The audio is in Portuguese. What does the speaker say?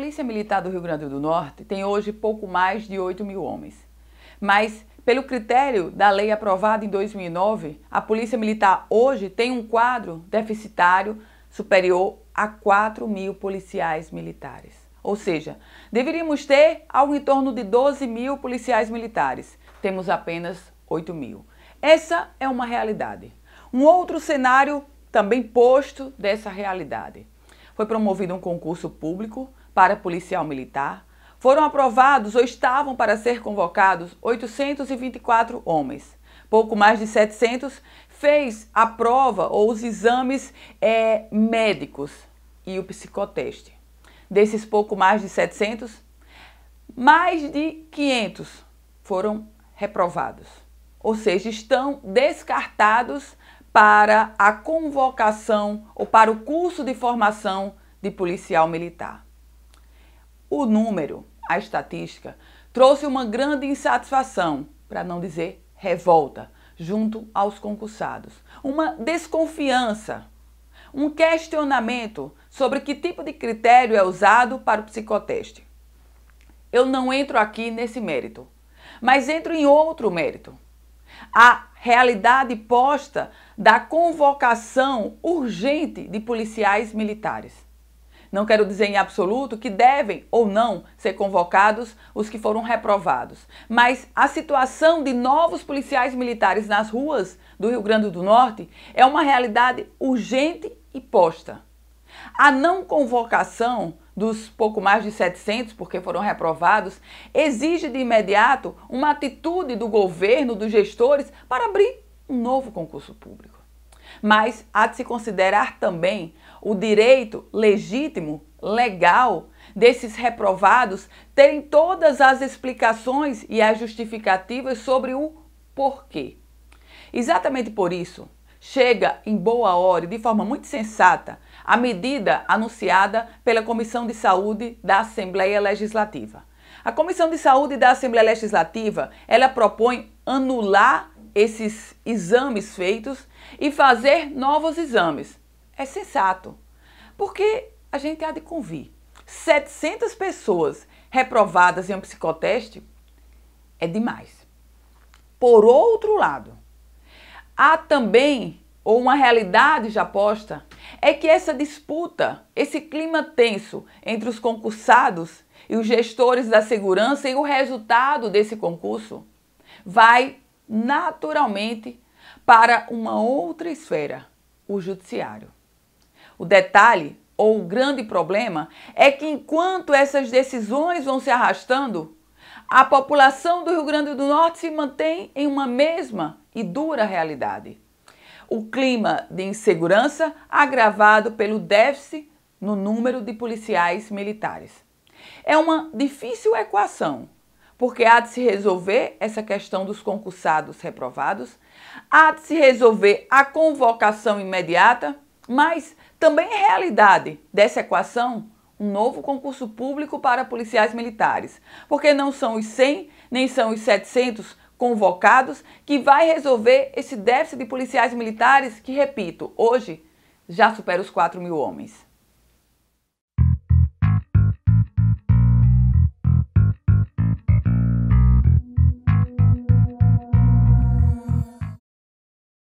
Polícia Militar do Rio Grande do Norte tem hoje pouco mais de 8 mil homens. Mas, pelo critério da lei aprovada em 2009, a Polícia Militar hoje tem um quadro deficitário superior a 4 mil policiais militares. Ou seja, deveríamos ter algo em torno de 12 mil policiais militares. Temos apenas 8 mil. Essa é uma realidade. Um outro cenário também posto dessa realidade. Foi promovido um concurso público para policial militar, foram aprovados ou estavam para ser convocados 824 homens. Pouco mais de 700 fez a prova ou os exames é, médicos e o psicoteste. Desses pouco mais de 700, mais de 500 foram reprovados, ou seja, estão descartados para a convocação ou para o curso de formação de policial militar. O número, a estatística, trouxe uma grande insatisfação, para não dizer revolta, junto aos concursados. Uma desconfiança, um questionamento sobre que tipo de critério é usado para o psicoteste. Eu não entro aqui nesse mérito, mas entro em outro mérito. A realidade posta da convocação urgente de policiais militares. Não quero dizer em absoluto que devem ou não ser convocados os que foram reprovados, mas a situação de novos policiais militares nas ruas do Rio Grande do Norte é uma realidade urgente e posta. A não convocação dos pouco mais de 700, porque foram reprovados, exige de imediato uma atitude do governo, dos gestores, para abrir um novo concurso público mas há de se considerar também o direito legítimo, legal, desses reprovados terem todas as explicações e as justificativas sobre o porquê. Exatamente por isso, chega em boa hora e de forma muito sensata a medida anunciada pela Comissão de Saúde da Assembleia Legislativa. A Comissão de Saúde da Assembleia Legislativa, ela propõe anular esses exames feitos e fazer novos exames. É sensato, porque a gente há de convir. 700 pessoas reprovadas em um psicoteste é demais. Por outro lado, há também, ou uma realidade já posta, é que essa disputa, esse clima tenso entre os concursados e os gestores da segurança e o resultado desse concurso vai naturalmente para uma outra esfera, o judiciário. O detalhe ou o grande problema é que enquanto essas decisões vão se arrastando, a população do Rio Grande do Norte se mantém em uma mesma e dura realidade. O clima de insegurança agravado pelo déficit no número de policiais militares. É uma difícil equação porque há de se resolver essa questão dos concursados reprovados, há de se resolver a convocação imediata, mas também é realidade dessa equação um novo concurso público para policiais militares, porque não são os 100 nem são os 700 convocados que vai resolver esse déficit de policiais militares que, repito, hoje já supera os 4 mil homens.